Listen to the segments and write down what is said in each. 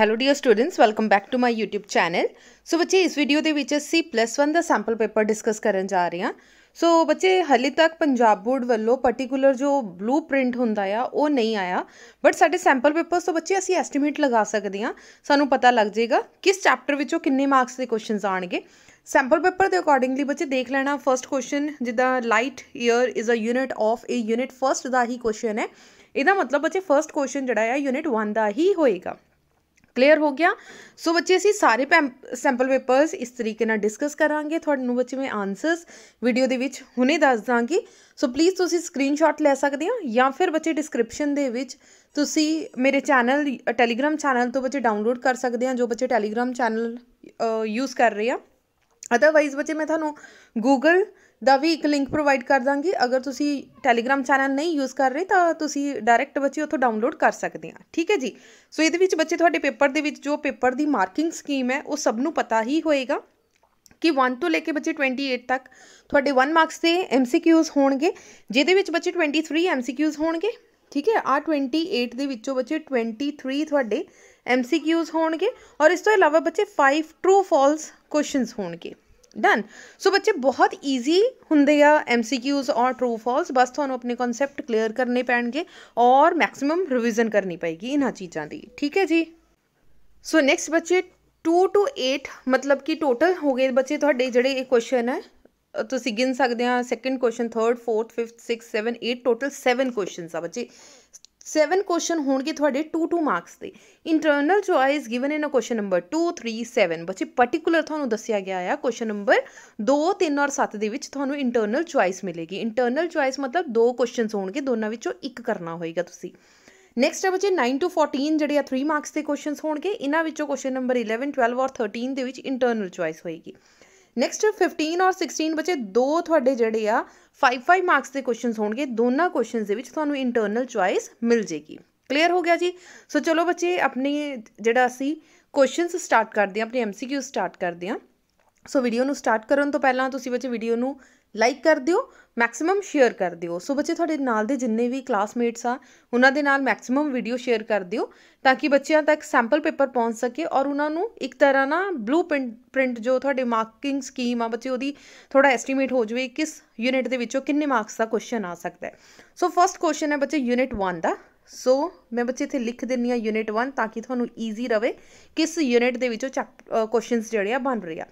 Hello dear students welcome back to my YouTube channel so ਬੱਚੇ ਇਸ video ਦੇ ਵਿੱਚ ਅਸੀਂ +1 ਦਾ ਸੈਂਪਲ ਪੇਪਰ ਡਿਸਕਸ ਕਰਨ ਜਾ ਰਹੇ ਹਾਂ ਸੋ ਬੱਚੇ ਹਲੇ ਤੱਕ ਪੰਜਾਬ ਬੋਰਡ ਵੱਲੋਂ ਪਾਰਟਿਕੂਲਰ ਜੋ ਬਲੂਪ੍ਰਿੰਟ ਹੁੰਦਾ ਆ ਉਹ ਨਹੀਂ ਆਇਆ ਬਟ ਸਾਡੇ ਸੈਂਪਲ ਪੇਪਰਸ ਤੋਂ ਬੱਚੇ ਅਸੀਂ ਐਸਟੀਮੇਟ ਲਗਾ ਸਕਦੇ ਹਾਂ ਸਾਨੂੰ ਪਤਾ ਲੱਗ ਜਾਏਗਾ ਕਿਸ ਚੈਪਟਰ ਵਿੱਚੋਂ ਕਿੰਨੇ ਮਾਰਕਸ ਦੇ ਕੁਐਸਚਨਸ ਆਣਗੇ ਸੈਂਪਲ ਪੇਪਰ ਦੇ ਅਕੋਰਡਿੰਗਲੀ ਬੱਚੇ ਦੇਖ ਲੈਣਾ ਫਰਸਟ ਕੁਐਸਚਨ ਜਿੱਦਾਂ light year is a unit of a unit first ਦਾ ਹੀ ਕੁਐਸਚਨ ਹੈ ਇਹਦਾ ਮਤਲਬ ਬੱਚੇ ਫਰਸਟ ਕੁਐਸਚਨ ਜਿਹੜਾ ਆ ਯੂਨਿਟ 1 ਦਾ ਹੀ ਹੋਏਗਾ ਕਲੀਅਰ ਹੋ ਗਿਆ ਸੋ ਬੱਚੇ ਅਸੀਂ ਸਾਰੇ ਸੈਂਪਲ ਪੇਪਰਸ ਇਸ ਤਰੀਕੇ ਨਾਲ ਡਿਸਕਸ ਕਰਾਂਗੇ ਤੁਹਾਨੂੰ ਬੱਚੇ ਮੈਂ ਆਨਸਰਸ ਵੀਡੀਓ ਦੇ ਵਿੱਚ ਹੁਣੇ ਦੱਸ ਦਾਂਗੀ ਸੋ ਪਲੀਜ਼ ਤੁਸੀਂ ਸਕਰੀਨਸ਼ਾਟ ਲੈ ਸਕਦੇ ਹੋ ਜਾਂ ਫਿਰ ਬੱਚੇ ਡਿਸਕ੍ਰਿਪਸ਼ਨ ਦੇ ਵਿੱਚ ਤੁਸੀਂ ਮੇਰੇ ਚੈਨਲ ਟੈਲੀਗ੍ਰਾਮ ਚੈਨਲ ਤੋਂ ਬੱਚੇ ਡਾਊਨਲੋਡ ਕਰ ਸਕਦੇ ਆ ਜੋ ਬੱਚੇ ਟੈਲੀਗ੍ਰਾਮ ਚੈਨਲ ਯੂਜ਼ ਕਰ ਰਹੇ ਆ ਅਦਰਵਾਈਜ਼ ਬੱਚੇ ਮੈਂ ਤੁਹਾਨੂੰ ਗੂਗਲ ਦਾ ਵੀ ਇੱਕ ਲਿੰਕ ਪ੍ਰੋਵਾਈਡ ਕਰ ਦਾਂਗੀ ਅਗਰ ਤੁਸੀਂ ਟੈਲੀਗ੍ਰam ਚੈਨਲ ਨਹੀਂ ਯੂਜ਼ ਕਰ ਰਹੇ ਤਾਂ ਤੁਸੀਂ ਡਾਇਰੈਕਟ ਬੱਚੇ ਉੱਥੋਂ ਡਾਊਨਲੋਡ ਕਰ ਸਕਦੇ ਆ ਠੀਕ ਹੈ ਜੀ ਸੋ ਇਹਦੇ ਵਿੱਚ ਬੱਚੇ ਤੁਹਾਡੇ ਪੇਪਰ ਦੇ ਵਿੱਚ ਜੋ ਪੇਪਰ ਦੀ ਮਾਰਕਿੰਗ ਸਕੀਮ ਹੈ ਉਹ ਸਭ ਨੂੰ ਪਤਾ ਹੀ ਹੋਏਗਾ ਕਿ 1 ਤੋਂ ਲੈ ਕੇ ਬੱਚੇ 28 ਤੱਕ ਤੁਹਾਡੇ 1 ਮਾਰਕਸ ਦੇ ਐਮਸੀਕਿਊਜ਼ ਹੋਣਗੇ ਜਿਹਦੇ ਵਿੱਚ ਬੱਚੇ 23 ਐਮਸੀਕਿਊਜ਼ ਹੋਣਗੇ ਠੀਕ ਹੈ ਆ 28 ਦੇ ਵਿੱਚੋਂ ਬੱਚੇ 23 ਤੁਹਾਡੇ ਐਮਸੀਕਿਊਜ਼ ਹੋਣਗੇ ਔਰ ਇਸ ਤੋਂ ਇਲਾਵਾ ਬੱਚੇ 5 ਟਰੂ ਫਾਲਸ ਕੁਐਸਚਨਸ ਹੋਣਗੇ डन सो बच्चे बहुत ईजी होंगे आ एम सी क्यूज़ और ट्रू फॉल्स बस थोड़ा अपने कॉन्सैप्ट क्लीयर करने पैणगे और मैक्सीम रिविजन करनी पेगी इन्हों चीज़ों की ठीक है जी सो नैक्सट बच्चे टू टू एट मतलब कि टोटल हो गए बच्चे थोड़े जोड़े क्वेश्चन है तो गिन सकते हैं second question third fourth fifth six seven eight total seven question आ बच्चे 7 ਕੁਐਸਚਨ ਹੋਣਗੇ ਤੁਹਾਡੇ 2 2 ਮਾਰਕਸ ਦੇ internal choice given in a question number 2 3 7 ਬੱਚੇ ਪਾਰਟਿਕੂਲਰ ਤੁਹਾਨੂੰ ਦੱਸਿਆ ਗਿਆ ਆ ਕੁਐਸਚਨ ਨੰਬਰ 2 3 ਔਰ 7 ਦੇ ਵਿੱਚ ਤੁਹਾਨੂੰ ਇੰਟਰਨਲ ਚੁਆਇਸ ਮਿਲੇਗੀ ਇੰਟਰਨਲ ਚੁਆਇਸ ਮਤਲਬ ਦੋ ਕੁਐਸਚਨਸ ਹੋਣਗੇ ਦੋਨਾਂ ਵਿੱਚੋਂ ਇੱਕ ਕਰਨਾ ਹੋਏਗਾ ਤੁਸੀਂ ਨੈਕਸਟ ਹੈ ਬੱਚੇ 9 ਤੋਂ 14 ਜਿਹੜੇ ਆ 3 ਮਾਰਕਸ ਦੇ ਕੁਐਸਚਨਸ ਹੋਣਗੇ ਇਹਨਾਂ ਵਿੱਚੋਂ ਕੁਐਸਚਨ ਨੰਬਰ 11 12 ਔਰ 13 ਦੇ ਵਿੱਚ ਇੰਟਰਨਲ ਚੁਆਇਸ ਹੋਏਗੀ ਨੈਕਸਟ 15 ਔਰ 16 ਬੱਚੇ ਦੋ ਤੁਹਾਡੇ ਜਿਹੜੇ ਆ 5 5 ਮਾਰਕਸ ਦੇ ਕੁਐਸਚਨਸ ਹੋਣਗੇ ਦੋਨਾਂ ਕੁਐਸਚਨਸ ਦੇ ਵਿੱਚ ਤੁਹਾਨੂੰ ਇੰਟਰਨਲ ਚੁਆਇਸ ਮਿਲ ਜੇਗੀ ਕਲੀਅਰ ਹੋ ਗਿਆ ਜੀ ਸੋ ਚਲੋ ਬੱਚੇ ਆਪਣੇ ਜਿਹੜਾ ਅਸੀਂ ਕੁਐਸਚਨਸ ਸਟਾਰਟ ਕਰਦੇ ਆ ਆਪਣੇ ਐਮਸੀਕਿਊ ਸਟਾਰਟ ਕਰਦੇ ਆ ਸੋ ਵੀਡੀਓ ਨੂੰ ਸਟਾਰਟ ਕਰਨ ਤੋਂ ਪਹਿਲਾਂ ਤੁਸੀਂ ਬੱਚੇ ਵੀਡੀਓ ਨੂੰ ਲਾਈਕ ਕਰ ਦਿਓ ਮੈਕਸਿਮਮ ਸ਼ੇਅਰ ਕਰ ਦਿਓ ਸੋ ਬੱਚੇ ਤੁਹਾਡੇ ਨਾਲ ਦੇ ਜਿੰਨੇ ਵੀ ਕਲਾਸਮੇਟਸ ਆ ਉਹਨਾਂ ਦੇ ਨਾਲ ਮੈਕਸਿਮਮ ਵੀਡੀਓ ਸ਼ੇਅਰ ਕਰ ਦਿਓ ਤਾਂ ਕਿ ਬੱਚਿਆਂ ਤੱਕ ਸੈਂਪਲ ਪੇਪਰ ਪਹੁੰਚ ਸਕੇ ਔਰ ਉਹਨਾਂ ਨੂੰ ਇੱਕ ਤਰ੍ਹਾਂ ਨਾ ਬਲੂ ਪ੍ਰਿੰਟ ਜੋ ਤੁਹਾਡੇ ਮਾਰਕਿੰਗ ਸਕੀਮ ਆ ਬੱਚੇ ਉਹਦੀ ਥੋੜਾ ਐਸਟੀਮੇਟ ਹੋ ਜਵੇ ਕਿਸ ਯੂਨਿਟ ਦੇ ਵਿੱਚੋਂ ਕਿੰਨੇ ਮਾਰਕਸ ਦਾ ਕੁਐਸਚਨ ਆ ਸਕਦਾ ਸੋ ਫਰਸਟ ਕੁਐਸਚਨ ਹੈ ਬੱਚੇ ਯੂਨਿਟ 1 ਦਾ ਸੋ ਮੈਂ ਬੱਚੇ ਇੱਥੇ ਲਿਖ ਦਿੰਨੀ ਆ ਯੂਨਿਟ 1 ਤਾਂ ਕਿ ਤੁਹਾਨੂੰ ਈਜ਼ੀ ਰਵੇ ਕਿਸ ਯੂਨਿਟ ਦੇ ਵਿੱਚੋਂ ਕੁਐਸਚਨਸ ਜਿਹੜੇ ਆ ਬਣ ਰਹੇ ਆ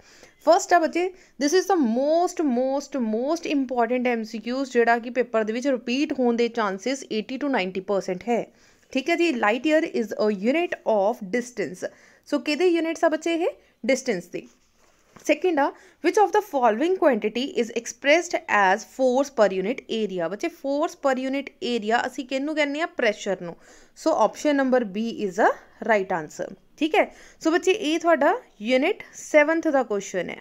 ਫਰਸਟ ਆ ਬੱਚੇ this is the most most most important MCQs ਜਿਹੜਾ ਕਿ ਪੇਪਰ ਦੇ ਵਿੱਚ ਰਿਪੀਟ ਹੋਣ ਦੇ ਚਾਂਸਸ 80 ਟੂ 90% ਹੈ ਠੀਕ ਹੈ ਜੀ light year is a unit of distance so ਕਿਹਦੇ ਯੂਨਿਟਸ ਆ ਬੱਚੇ ਇਹ ਡਿਸਟੈਂਸ ਦੀ ਸੈਕਿੰਡ ਆ which of the following quantity is expressed as force per unit area ਬੱਚੇ ਫੋਰਸ ਪਰ ਯੂਨਿਟ ਏਰੀਆ ਅਸੀਂ ਕਿਹਨੂੰ ਕਹਿੰਦੇ ਆ ਪ੍ਰੈਸ਼ਰ ਨੂੰ so option number B is a right answer ਠੀਕ ਹੈ ਸੋ ਬੱਚੇ ਇਹ ਤੁਹਾਡਾ ਯੂਨਿਟ 7th ਦਾ ਕੁਐਸਚਨ ਹੈ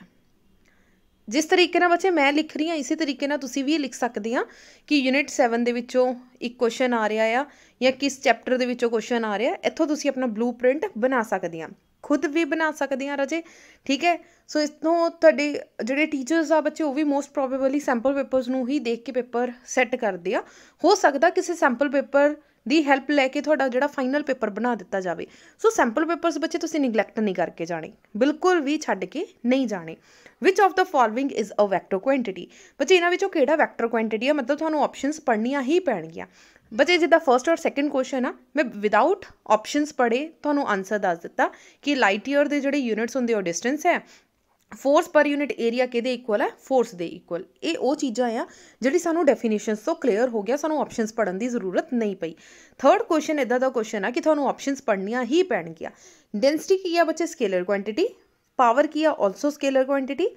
ਜਿਸ ਤਰੀਕੇ ਨਾਲ ਬੱਚੇ ਮੈਂ ਲਿਖ ਰਹੀ ਹਾਂ ਇਸੇ ਤਰੀਕੇ ਨਾਲ ਤੁਸੀਂ ਵੀ ਲਿਖ ਸਕਦੇ ਆ ਕਿ ਯੂਨਿਟ 7 ਦੇ ਵਿੱਚੋਂ ਇੱਕ ਕੁਐਸਚਨ ਆ ਰਿਹਾ ਆ ਜਾਂ ਕਿਸ ਚੈਪਟਰ ਦੇ ਵਿੱਚੋਂ ਕੁਐਸਚਨ ਆ ਰਿਹਾ ਇੱਥੋਂ ਤੁਸੀਂ ਆਪਣਾ ਬਲੂਪ੍ਰਿੰਟ ਬਣਾ ਸਕਦੇ ਆ ਖੁਦ ਵੀ ਬਣਾ ਸਕਦੇ ਆ ਰਜੇ ਠੀਕ ਹੈ ਸੋ ਇਸ ਤੋਂ ਤੁਹਾਡੇ ਜਿਹੜੇ ਟੀਚਰਸ ਆ ਬੱਚੇ ਉਹ ਵੀ ਮੋਸਟ ਪ੍ਰੋਬੇਬਲੀ ਸੈਂਪਲ ਪੇਪਰਸ ਨੂੰ ਹੀ ਦੇਖ ਕੇ ਪੇਪਰ ਸੈੱਟ ਕਰਦੇ ਆ ਹੋ ਸਕਦਾ ਕਿਸੇ ਸੈਂਪਲ ਪੇਪਰ ਦੀ ਹੈਲਪ ਲੈ ਕੇ ਤੁਹਾਡਾ ਜਿਹੜਾ ਫਾਈਨਲ ਪੇਪਰ ਬਣਾ ਦਿੱਤਾ ਜਾਵੇ ਸੋ ਸੈਂਪਲ ਪੇਪਰਸ ਬੱਚੇ ਤੁਸੀਂ ਨਿਗਲੈਕਟ ਨਹੀਂ ਕਰਕੇ ਜਾਣੇ ਬਿਲਕੁਲ ਵੀ ਛੱਡ ਕੇ ਨਹੀਂ ਜਾਣੇ which of the following is a vector quantity ਬੱਚੇ ਇਹਨਾਂ ਵਿੱਚੋਂ ਕਿਹੜਾ ਵੈਕਟਰ ਕੁਆਂਟੀਟੀ ਹੈ ਮਤਲਬ ਤੁਹਾਨੂੰ ਆਪਸ਼ਨਸ ਪੜ੍ਹਨੀਆਂ ਹੀ ਪੈਣਗੀਆਂ ਬੱਚੇ ਜਿੱਦਾਂ ਫਰਸਟ ਔਰ ਸੈਕੰਡ ਕੁਐਸਚਨ ਆ ਮੈਂ ਵਿਦਆਊਟ ਆਪਸ਼ਨਸ ਪੜੇ ਤੁਹਾਨੂੰ ਆਨਸਰ ਦੱਸ ਦਿੱਤਾ ਕਿ ਲਾਈਟ ਈਅਰ ਦੇ ਜਿਹੜੇ ਯੂਨਿਟਸ ਹੁੰਦੇ ਉਹ ਡਿਸਟੈਂਸ ਹੈ ਫੋਰਸ ਪਰ ਯੂਨਿਟ ਏਰੀਆ ਕਿਹਦੇ ਇਕੁਅਲ ਹੈ ਫੋਰਸ ਦੇ ਇਕੁਅਲ ਇਹ ਉਹ ਚੀਜ਼ਾਂ ਆ ਜਿਹੜੀ ਸਾਨੂੰ ਡੈਫੀਨੇਸ਼ਨਸ ਤੋਂ ਕਲੀਅਰ ਹੋ ਗਿਆ ਸਾਨੂੰ ਆਪਸ਼ਨਸ ਪੜਨ ਦੀ ਜ਼ਰੂਰਤ ਨਹੀਂ ਪਈ ਥਰਡ ਕੁਐਸਚਨ ਇਦਾਂ ਦਾ ਕੁਐਸਚਨ ਆ ਕਿ ਤੁਹਾਨੂੰ ਆਪਸ਼ਨਸ ਪੜਨੀਆਂ ਹੀ ਪੈਣਗੀਆਂ ਡੈਂਸਿਟੀ ਕੀ ਆ ਬੱਚੇ ਸਕੇਲਰ ਕੁਆਂਟੀਟੀ ਪਾਵਰ ਕੀ ਆ also scalar quantity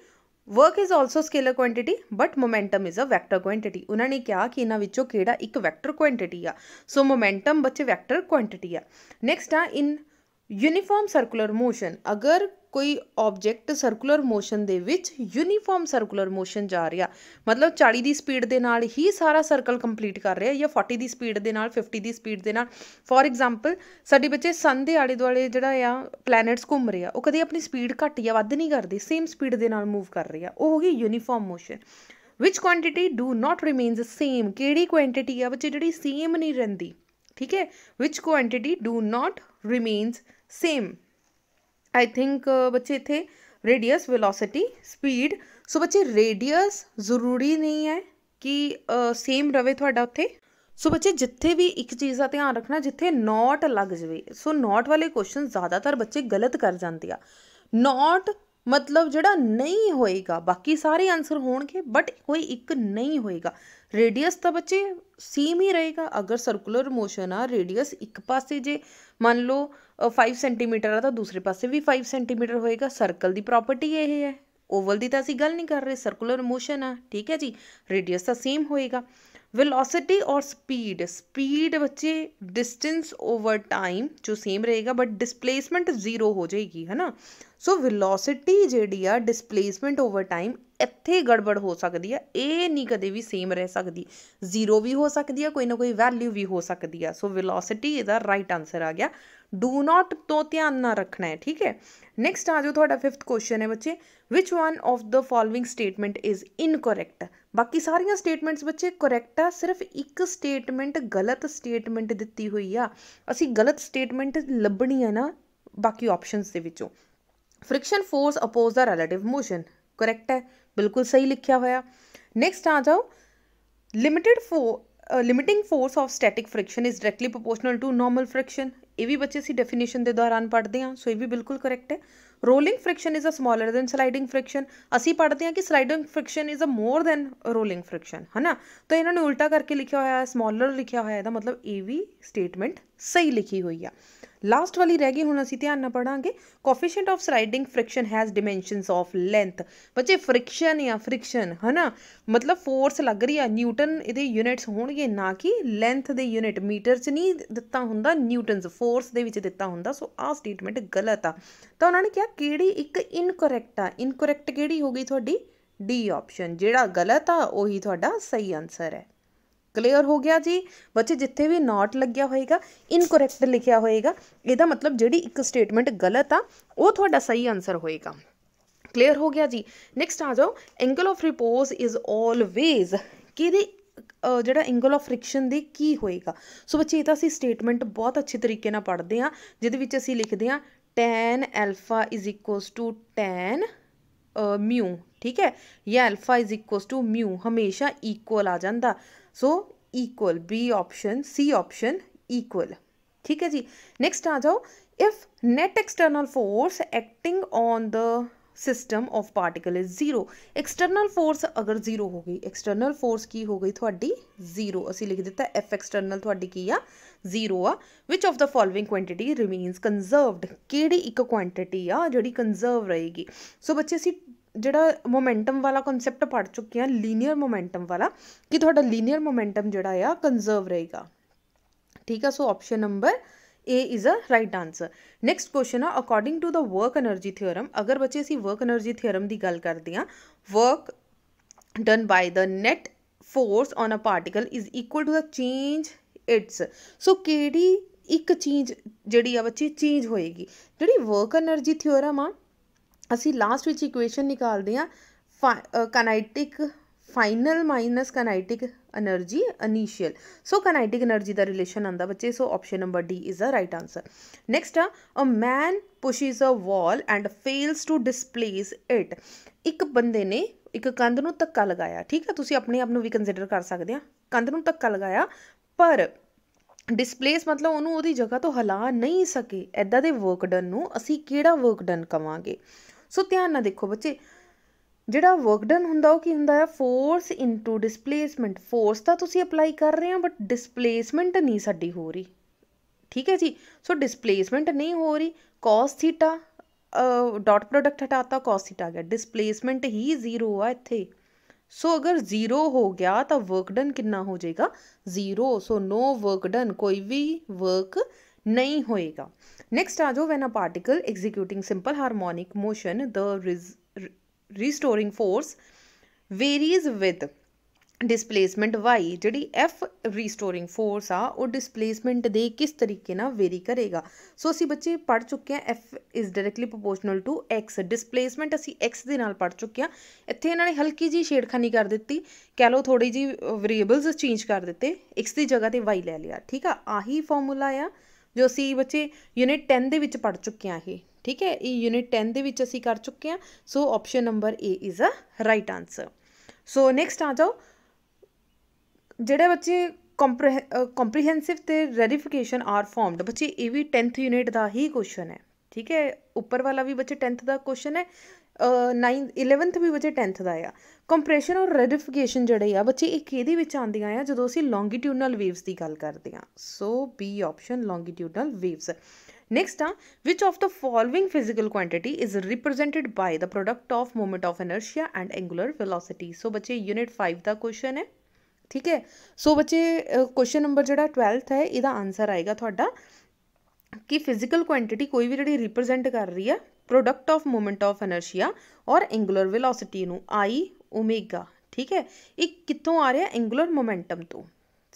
work is also scalar quantity but momentum is a vector quantity ਉਹਨਾਂ ਨੇ ਕਿਹਾ ਕਿ ਇਹਨਾਂ ਵਿੱਚੋਂ ਕਿਹੜਾ ਇੱਕ ਵੈਕਟਰ ਕੁਆਂਟੀਟੀ ਆ ਸੋ ਮੋਮੈਂਟਮ ਬੱਚੇ ਵੈਕਟਰ ਕੁਆਂਟੀਟੀ ਆ ਨੈਕਸਟ ਆ ਇਨ ਯੂਨੀਫਾਰਮ ਸਰਕੂਲਰ ਮੋਸ਼ਨ ਅਗਰ ਕੋਈ ਆਬਜੈਕਟ ਸਰਕੂਲਰ ਮੋਸ਼ਨ ਦੇ ਵਿੱਚ ਯੂਨੀਫਾਰਮ ਸਰਕੂਲਰ ਮੋਸ਼ਨ ਜਾ ਰਿਹਾ ਮਤਲਬ 40 ਦੀ ਸਪੀਡ ਦੇ ਨਾਲ ਹੀ ਸਾਰਾ ਸਰਕਲ ਕੰਪਲੀਟ ਕਰ ਰਿਹਾ ਜਾਂ 40 ਦੀ ਸਪੀਡ ਦੇ ਨਾਲ 50 ਦੀ ਸਪੀਡ ਦੇ ਨਾਲ ਫੋਰ ਐਗਜ਼ਾਮਪਲ ਸਾਡੇ ਬੱਚੇ ਸਨ ਦੇ ਆਲੇ ਦੁਆਲੇ ਜਿਹੜਾ ਆ ਪਲੈਨਟਸ ਘੁੰਮ ਰਿਹਾ ਉਹ ਕਦੇ ਆਪਣੀ ਸਪੀਡ ਘੱਟ ਜਾਂ ਵੱਧ ਨਹੀਂ ਕਰਦੇ ਸੇਮ ਸਪੀਡ ਦੇ ਨਾਲ ਮੂਵ ਕਰ ਰਿਹਾ ਉਹ ਹੋ ਗਈ ਯੂਨੀਫਾਰਮ ਮੋਸ਼ਨ ਵਿਚ quantity do not remains same ਕਿਹੜੀ ਕੁਆਂਟੀਟੀ ਆ ਬੱਚੇ ਜਿਹੜੀ ਸੇਮ ਨਹੀਂ ਰਹਿੰਦੀ ਠੀਕ ਹੈ which quantity do not remains same I think ਬੱਚੇ थे ਰੇਡੀਅਸ ਵੈਲੋਸਿਟੀ ਸਪੀਡ ਸੋ ਬੱਚੇ ਰੇਡੀਅਸ ਜ਼ਰੂਰੀ ਨਹੀਂ ਹੈ ਕਿ ਸੇਮ ਰਵੇ ਤੁਹਾਡਾ ਉੱਥੇ ਸੋ ਬੱਚੇ ਜਿੱਥੇ ਵੀ ਇੱਕ ਚੀਜ਼ ਦਾ ਧਿਆਨ ਰੱਖਣਾ ਜਿੱਥੇ ਨਾਟ ਲੱਗ ਜਵੇ ਸੋ ਨਾਟ ਵਾਲੇ ਕੁਐਸਚਨ ਜ਼ਿਆਦਾਤਰ ਬੱਚੇ ਗਲਤ ਕਰ ਜਾਂਦੇ ਆ ਨਾਟ ਮਤਲਬ ਜਿਹੜਾ ਨਹੀਂ ਹੋਏਗਾ ਬਾਕੀ ਸਾਰੇ ਆਨਸਰ ਹੋਣਗੇ ਬਟ ਕੋਈ ਇੱਕ ਨਹੀਂ ਹੋਏਗਾ ਰੇਡੀਅਸ ਤਾਂ ਬੱਚੇ ਸੇਮ ਹੀ ਰਹੇਗਾ ਅਗਰ ਸਰਕੂਲਰ ਮੋਸ਼ਨ ਆ ਰੇਡੀਅਸ ਇੱਕ ਪਾਸੇ ਜੇ ਮੰਨ ਲਓ 5 ਸੈਂਟੀਮੀਟਰ ਆ ਤਾਂ ਦੂਸਰੇ ਪਾਸੇ ਵੀ 5 ਸੈਂਟੀਮੀਟਰ ਹੋਏਗਾ ਸਰਕਲ ਦੀ ਪ੍ਰੋਪਰਟੀ ਇਹ ਹੈ ਓਵਲ ਦੀ ਤਾਂ ਅਸੀਂ ਗੱਲ ਨਹੀਂ ਕਰ ਰਹੇ ਸਰਕੂਲਰ ਮੋਸ਼ਨ ਆ ਠੀਕ ਹੈ ਜੀ ਰੇਡੀਅਸ ਤਾਂ ਸੇਮ ਹੋਏਗਾ ਵੈਲੋਸਿਟੀ ਔਰ ਸਪੀਡ ਸਪੀਡ ਬੱਚੇ ਡਿਸਟੈਂਸ ਓਵਰ ਟਾਈਮ ਜੋ ਸੇਮ ਰਹੇਗਾ ਬਟ ਡਿਸਪਲੇਸਮੈਂਟ ਜ਼ੀਰੋ ਹੋ ਜਾਏਗੀ ਹੈਨਾ ਸੋ ਵੈਲੋਸਿਟੀ ਜਿਹੜੀ ਆ ਡਿਸਪਲੇਸਮੈਂਟ ਓਵਰ ਟਾਈਮ ਇੱਥੇ ਗੜਬੜ ਹੋ ਸਕਦੀ ਆ ਇਹ ਨਹੀਂ ਕਦੇ ਵੀ ਸੇਮ ਰਹਿ ਸਕਦੀ ਜ਼ੀਰੋ ਵੀ ਹੋ ਸਕਦੀ ਆ ਕੋਈ ਨਾ ਕੋਈ ਵੈਲਿਊ ਵੀ ਹੋ ਸਕਦੀ ਆ ਸੋ ਵੈਲੋਸਿਟੀ ਇਹਦਾ ਰਾਈਟ ਆਨਸਰ ਆ ਗਿਆ ਡੂ ਨਾਟ ਤੋਂ ਧਿਆਨ ਨਾ ਰੱਖਣਾ ਹੈ ਠੀਕ ਹੈ ਨੈਕਸਟ ਆ ਜਾਓ ਤੁਹਾਡਾ 5th ਕੁਐਸਚਨ ਹੈ ਬੱਚੇ which one of the following statement is incorrect ਬਾਕੀ ਸਾਰੀਆਂ ਸਟੇਟਮੈਂਟਸ ਬੱਚੇ ਕਰੈਕਟ ਆ ਸਿਰਫ ਇੱਕ ਸਟੇਟਮੈਂਟ ਗਲਤ ਸਟੇਟਮੈਂਟ ਦਿੱਤੀ ਹੋਈ ਆ ਅਸੀਂ ਗਲਤ ਸਟੇਟਮੈਂਟ ਲੱਭਣੀ ਆ ਨਾ ਬਾਕੀ ਆਪਸ਼ਨਸ ਦੇ ਵਿੱਚੋਂ friction force oppose the relative motion correct है बिल्कुल सही लिखा हुआ नेक्स्ट आ जाओ limited for limiting force of static friction is directly proportional to normal friction ये भी बच्चे सी डेफिनेशन के दौरान पढ़ते हैं सो ये भी बिल्कुल करेक्ट है rolling friction is a smaller than sliding friction असी पढ़ते हैं कि sliding friction is a more than rolling friction है ना तो इन्होंने उल्टा करके लिखा हुआ है स्मॉलर लिखा हुआ है मतलब ये भी स्टेटमेंट सही लिखी हुई है ਲਾਸਟ ਵਾਲੀ ਰਹਿ ਗਈ ਹੁਣ ਅਸੀਂ ਧਿਆਨ ਨਾਲ ਪੜਾਂਗੇ coefficient of sliding friction has dimensions of length ਬੱਚੇ ਫ੍ਰਿਕਸ਼ਨ ਜਾਂ ਫ੍ਰਿਕਸ਼ਨ ਹਨਾ ਮਤਲਬ ਫੋਰਸ ਲੱਗ ਰਹੀ ਆ ਨਿਊਟਨ ਇਹਦੇ ਯੂਨਿਟਸ ਹੋਣਗੇ ਨਾ ਕਿ ਲੈਂਥ ਦੇ ਯੂਨਿਟ ਮੀਟਰ 'ਚ ਨਹੀਂ ਦਿੱਤਾ ਹੁੰਦਾ ਨਿਊਟਨਸ ਫੋਰਸ ਦੇ ਵਿੱਚ ਦਿੱਤਾ ਹੁੰਦਾ ਸੋ ਆਹ ਸਟੇਟਮੈਂਟ ਗਲਤ ਆ ਤਾਂ ਉਹਨਾਂ ਨੇ ਕਿਹਾ ਕਿਹੜੀ ਇੱਕ ਇਨਕਰੈਕਟ ਆ ਇਨਕਰੈਕਟ ਕਿਹੜੀ ਹੋ ਗਈ ਤੁਹਾਡੀ ਡੀ ਆਪਸ਼ਨ ਜਿਹੜਾ ਗਲਤ ਆ ਉਹੀ ਤੁਹਾਡਾ ਸਹੀ ਆਨਸਰ ਹੈ ਕਲੀਅਰ ਹੋ ਗਿਆ ਜੀ ਬੱਚੇ ਜਿੱਥੇ ਵੀ ਨਾਟ ਲੱਗਿਆ ਹੋਏਗਾ ਇਨਕਰੈਕਟ ਲਿਖਿਆ ਹੋਏਗਾ ਇਹਦਾ ਮਤਲਬ ਜਿਹੜੀ ਇੱਕ ਸਟੇਟਮੈਂਟ ਗਲਤ ਆ ਉਹ ਤੁਹਾਡਾ ਸਹੀ ਆਨਸਰ ਹੋਏਗਾ ਕਲੀਅਰ ਹੋ ਗਿਆ ਜੀ ਨੈਕਸਟ ਆ ਜਾਓ angle of repose is always ਕਿਹਦੇ ਜਿਹੜਾ ਐਂਗਲ ਆਫ ਫ੍ਰਿਕਸ਼ਨ ਦੇ ਕੀ ਹੋਏਗਾ ਸੋ ਬੱਚੇ ਇਹ ਤਾਂ ਅਸੀਂ ਸਟੇਟਮੈਂਟ ਬਹੁਤ ਅੱਛੇ ਤਰੀਕੇ ਨਾਲ ਪੜ੍ਹਦੇ ਆ ਜਿਹਦੇ ਵਿੱਚ ਅਸੀਂ ਲਿਖਦੇ ਆ tan alpha is equals to tan ਮਿਊ ਠੀਕ ਹੈ ਯਾ alpha is equal to mu ਹਮੇਸ਼ਾ ਇਕੁਅਲ ਆ ਜਾਂਦਾ so equal B option C option equal ਠੀਕ ਹੈ ਜੀ ਨੈਕਸਟ ਆ ਜਾਓ if net external force acting on the system of particle is zero external force ਅਗਰ ਜ਼ੀਰੋ ਹੋ ਗਈ ਐਕਸਟਰਨਲ ਫੋਰਸ ਕੀ ਹੋ ਗਈ ਤੁਹਾਡੀ ਜ਼ੀਰੋ ਅਸੀਂ ਲਿਖ ਦਿੱਤਾ ਐਫ ਐਕਸਟਰਨਲ ਤੁਹਾਡੀ ਕੀ ਆ ਜ਼ੀਰੋ ਆ which of the following quantity remains conserved ਕਿਹੜੀ ਇੱਕ ਕੁਆਂਟੀਟੀ ਆ ਜਿਹੜੀ ਕਨਜ਼ਰਵ ਰਹੇਗੀ ਸੋ ਬੱਚੇ ਅਸੀਂ ਜਿਹੜਾ ਮੋਮੈਂਟਮ ਵਾਲਾ ਕਨਸੈਪਟ ਪੜ ਚੁੱਕੇ ਆ ਲੀਨੀਅਰ ਮੋਮੈਂਟਮ ਵਾਲਾ ਕਿ ਤੁਹਾਡਾ ਲੀਨੀਅਰ ਮੋਮੈਂਟਮ ਜਿਹੜਾ ਆ ਕਨਜ਼ਰਵ ਰਹੇਗਾ ਠੀਕ ਆ so option number A is a right answer. Next question ਆ according to the work energy theorem ਅਗਰ ਬੱਚੇ ਅਸੀਂ work energy theorem ਦੀ ਗੱਲ ਕਰਦੇ ਆ work done by the net force on a particle is equal to the change its so ਕਿਹੜੀ ਇੱਕ ਚੀਜ਼ ਜਿਹੜੀ ਆ ਬੱਚੇ ਚੇਂਜ ਹੋਏਗੀ ਜਿਹੜੀ work energy theorem ਆ ਅਸੀਂ last ਵਿੱਚ equation ਨਿਕਾਲਦੇ ਆ kinetic final minus kinetic energy initial so kinetic energy ਦਾ relation ਆਂਦਾ ਬੱਚੇ so option number D is the right answer next ਆ a man pushes a wall and fails to displace it ਇੱਕ ਬੰਦੇ ਨੇ ਇੱਕ ਕੰਧ ਨੂੰ ਧੱਕਾ ਲਗਾਇਆ ਠੀਕ ਹੈ ਤੁਸੀਂ ਆਪਣੇ ਆਪ ਨੂੰ ਵੀ ਕੰਸੀਡਰ ਕਰ ਸਕਦੇ ਆ ਕੰਧ ਨੂੰ ਧੱਕਾ ਲਗਾਇਆ ਪਰ ਡਿਸਪਲੇਸ ਮਤਲਬ ਉਹਨੂੰ ਉਹਦੀ ਜਗ੍ਹਾ ਤੋਂ ਹਲਾ ਨਹੀਂ ਸਕੇ ਐਦਾਂ ਦੇ ਵਰਕ ਡਨ ਨੂੰ ਅਸੀਂ ਕਿਹੜਾ ਵਰਕ ਡਨ ਕਵਾਂਗੇ ਸੋ ਧਿਆਨ ਨਾਲ ਦੇਖੋ ਬੱਚੇ जोड़ा वर्कडन हों की हों फोर्स ਹੁੰਦਾ डिसप्लेसमेंट फोर्स तो ਡਿਸਪਲੇਸਮੈਂਟ कर रहे ਤੁਸੀਂ ਅਪਲਾਈ ਕਰ ਰਹੇ ਹੋ ਬਟ ਡਿਸਪਲੇਸਮੈਂਟ ठीक है जी सो so, डिस्प्लेसमेंट नहीं हो रही कॉस थीटा डॉट प्रोडक्ट हटाता कॉस थीटा आ गया डिसप्लेसमेंट ही जीरो आ इत सो so, अगर जीरो हो गया तो वर्कडन कि हो जाएगा जीरो सो नो वर्कडन कोई भी वर्क नहीं होएगा नेक्स्ट आ जाओ when a particle executing simple harmonic motion the रिज restoring force varies with displacement y ਜਿਹੜੀ f ਰੀਸਟੋਰਿੰਗ ਫੋਰਸ ਆ ਉਹ ਡਿਸਪਲੇਸਮੈਂਟ ਦੇ ਕਿਸ ਤਰੀਕੇ ਨਾਲ ਵੇਰੀ ਕਰੇਗਾ ਸੋ ਅਸੀਂ ਬੱਚੇ ਪੜ ਚੁੱਕੇ ਆ f is directly proportional to x displacement ਅਸੀਂ x ਦੇ ਨਾਲ ਪੜ ਚੁੱਕੇ ਆ ਇੱਥੇ ਇਹਨਾਂ ਨੇ ਹਲਕੀ ਜੀ ਛੇੜਖਾਨੀ ਕਰ ਦਿੱਤੀ ਕਹਿ ਲਓ ਥੋੜੀ ਜੀ ਵੇਰੀਏਬਲਸ ਚੇਂਜ ਕਰ ਦਿੱਤੇ x ਦੀ ਜਗ੍ਹਾ ਤੇ y ਲੈ ਲਿਆ ਠੀਕ ਆ ਆਹੀ ਫਾਰਮੂਲਾ ਆ ਜੋ ਅਸੀਂ ਬੱਚੇ ਯੂਨਿਟ 10 ਦੇ ਵਿੱਚ ਪੜ ਚੁੱਕੇ ਆ ਇਹ ਠੀਕ ਹੈ ਇਹ ਯੂਨਿਟ 10 ਦੇ ਵਿੱਚ ਅਸੀਂ ਕਰ ਚੁੱਕੇ ਹਾਂ so option number A is a right answer so next ਆ ਜਾਓ ਜਿਹੜੇ ਬੱਚੇ ਕੰਪਰੀਹੈਂਸਿਵ ਤੇ ਰੈਡੀਫਿਕੇਸ਼ਨ ਆਰ ਫਾਰਮਡ ਬੱਚੇ ਇਹ ਵੀ 10th ਯੂਨਿਟ ਦਾ ਹੀ ਕੁਐਸਚਨ ਹੈ ਠੀਕ ਹੈ ਉੱਪਰ ਵਾਲਾ ਵੀ ਬੱਚੇ 10th ਦਾ ਕੁਐਸਚਨ ਹੈ 9 11th ਵੀ ਬੱਚੇ 10th ਦਾ ਆ ਕੰਪਰੈਸ਼ਨ ਔਰ ਰੈਡੀਫਿਕੇਸ਼ਨ ਜਿਹੜੇ ਆ ਬੱਚੇ ਇਹ ਕਿਹਦੇ ਵਿੱਚ ਆਉਂਦੀਆਂ ਆ ਜਦੋਂ ਅਸੀਂ ਲੌਂਗੀਟਿਊਡਨਲ ਵੇਵਸ ਦੀ ਗੱਲ ਕਰਦੇ ਆ so B option longitudinal waves next ਆ which of the following physical quantity is represented by the product of moment of inertia and angular velocity? So, ਬੱਚੇ unit 5 ਦਾ ਕੁਐਸਚਨ ਹੈ ਠੀਕ ਹੈ ਸੋ ਬੱਚੇ ਕੁਐਸਚਨ ਨੰਬਰ ਜਿਹੜਾ 12th ਹੈ ਇਹਦਾ ਆਨਸਰ ਆਏਗਾ ਤੁਹਾਡਾ ਕਿ ਫਿਜ਼ੀਕਲ ਕੁਆਂਟੀਟੀ ਕੋਈ ਵੀ ਜਿਹੜੀ ਰਿਪਰੈਜ਼ੈਂਟ ਕਰ ਰਹੀ ਹੈ product of moment of inertia ਔਰ ਐਂਗੂਲਰ ਵੈਲੋਸਿਟੀ ਨੂੰ i ਓਮੇਗਾ ਠੀਕ ਹੈ ਇਹ ਕਿੱਥੋਂ ਆ ਰਿਹਾ ਐਂਗੂਲਰ ਮੋਮੈਂਟਮ ਤੋਂ